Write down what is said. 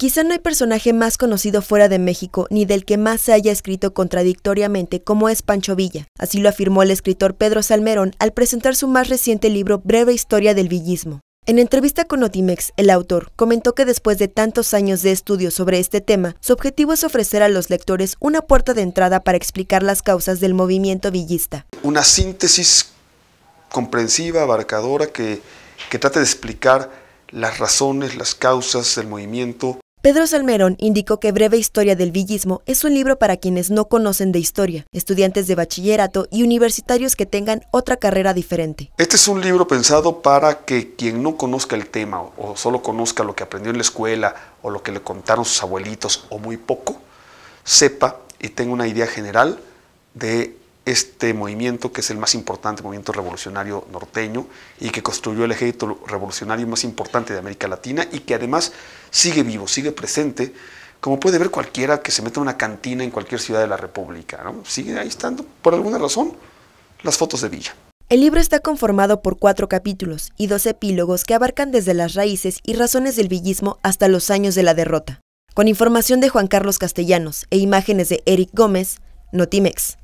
Quizá no hay personaje más conocido fuera de México ni del que más se haya escrito contradictoriamente como es Pancho Villa. Así lo afirmó el escritor Pedro Salmerón al presentar su más reciente libro Breve Historia del Villismo. En entrevista con Otimex, el autor comentó que después de tantos años de estudio sobre este tema, su objetivo es ofrecer a los lectores una puerta de entrada para explicar las causas del movimiento villista. Una síntesis comprensiva, abarcadora, que, que trate de explicar las razones, las causas del movimiento, Pedro Salmerón indicó que Breve Historia del Villismo es un libro para quienes no conocen de historia, estudiantes de bachillerato y universitarios que tengan otra carrera diferente. Este es un libro pensado para que quien no conozca el tema o solo conozca lo que aprendió en la escuela o lo que le contaron sus abuelitos o muy poco, sepa y tenga una idea general de este movimiento que es el más importante movimiento revolucionario norteño y que construyó el ejército revolucionario más importante de América Latina y que además sigue vivo, sigue presente, como puede ver cualquiera que se meta en una cantina en cualquier ciudad de la República, Sigue ahí estando, por alguna razón, las fotos de Villa. El libro está conformado por cuatro capítulos y dos epílogos que abarcan desde las raíces y razones del villismo hasta los años de la derrota. Con información de Juan Carlos Castellanos e imágenes de Eric Gómez, Notimex.